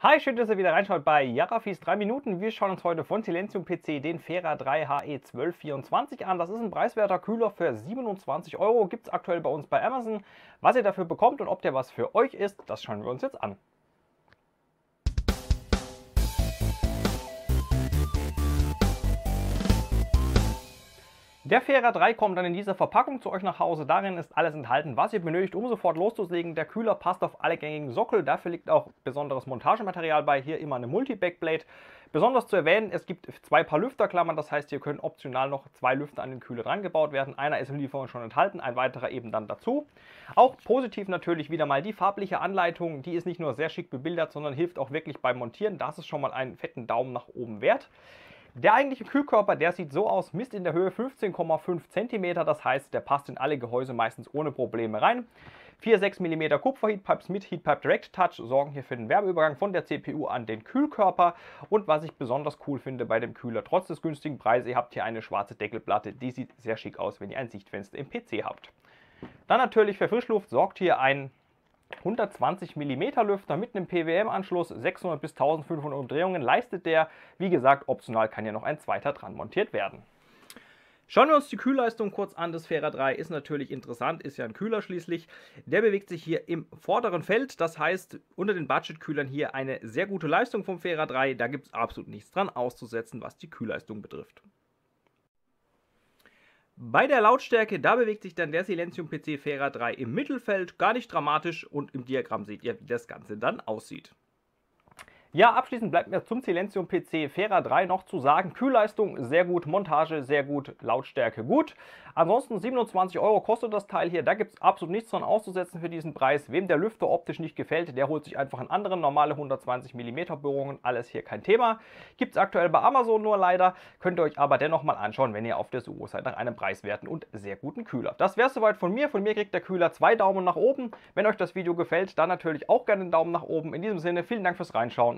Hi, schön, dass ihr wieder reinschaut bei Jarafis 3 Minuten. Wir schauen uns heute von Silenzium PC den Fera 3 HE1224 an. Das ist ein preiswerter Kühler für 27 Euro. Gibt es aktuell bei uns bei Amazon. Was ihr dafür bekommt und ob der was für euch ist, das schauen wir uns jetzt an. Der Fera 3 kommt dann in dieser Verpackung zu euch nach Hause. Darin ist alles enthalten, was ihr benötigt, um sofort loszulegen. Der Kühler passt auf alle gängigen Sockel. Dafür liegt auch besonderes Montagematerial bei. Hier immer eine Multi-Backblade. Besonders zu erwähnen, es gibt zwei Paar Lüfterklammern. Das heißt, hier können optional noch zwei Lüfter an den Kühler dran gebaut werden. Einer ist im Lieferung schon enthalten, ein weiterer eben dann dazu. Auch positiv natürlich wieder mal die farbliche Anleitung. Die ist nicht nur sehr schick bebildert, sondern hilft auch wirklich beim Montieren. Das ist schon mal einen fetten Daumen nach oben wert. Der eigentliche Kühlkörper, der sieht so aus, misst in der Höhe 15,5 cm, das heißt, der passt in alle Gehäuse meistens ohne Probleme rein. 4 6 mm Kupferheatpipes mit Heatpipe Direct Touch sorgen hier für den Wärmeübergang von der CPU an den Kühlkörper. Und was ich besonders cool finde bei dem Kühler, trotz des günstigen Preises, ihr habt hier eine schwarze Deckelplatte. Die sieht sehr schick aus, wenn ihr ein Sichtfenster im PC habt. Dann natürlich für Frischluft sorgt hier ein 120 mm Lüfter mit einem PWM-Anschluss, 600 bis 1500 Umdrehungen leistet der. Wie gesagt, optional kann ja noch ein zweiter dran montiert werden. Schauen wir uns die Kühlleistung kurz an. Das Fera 3 ist natürlich interessant, ist ja ein Kühler schließlich. Der bewegt sich hier im vorderen Feld, das heißt unter den Budget-Kühlern hier eine sehr gute Leistung vom Fera 3. Da gibt es absolut nichts dran auszusetzen, was die Kühlleistung betrifft. Bei der Lautstärke, da bewegt sich dann der Silenzium PC Fera 3 im Mittelfeld, gar nicht dramatisch und im Diagramm seht ihr, wie das Ganze dann aussieht. Ja, abschließend bleibt mir zum Silenzium PC Fera 3 noch zu sagen. Kühlleistung sehr gut, Montage sehr gut, Lautstärke gut. Ansonsten 27 Euro kostet das Teil hier. Da gibt es absolut nichts dran auszusetzen für diesen Preis. Wem der Lüfter optisch nicht gefällt, der holt sich einfach einen anderen. Normale 120 mm Bohrungen, alles hier kein Thema. Gibt es aktuell bei Amazon nur leider. Könnt ihr euch aber dennoch mal anschauen, wenn ihr auf der Suche seid nach einem preiswerten und sehr guten Kühler. Das wäre soweit von mir. Von mir kriegt der Kühler zwei Daumen nach oben. Wenn euch das Video gefällt, dann natürlich auch gerne einen Daumen nach oben. In diesem Sinne, vielen Dank fürs Reinschauen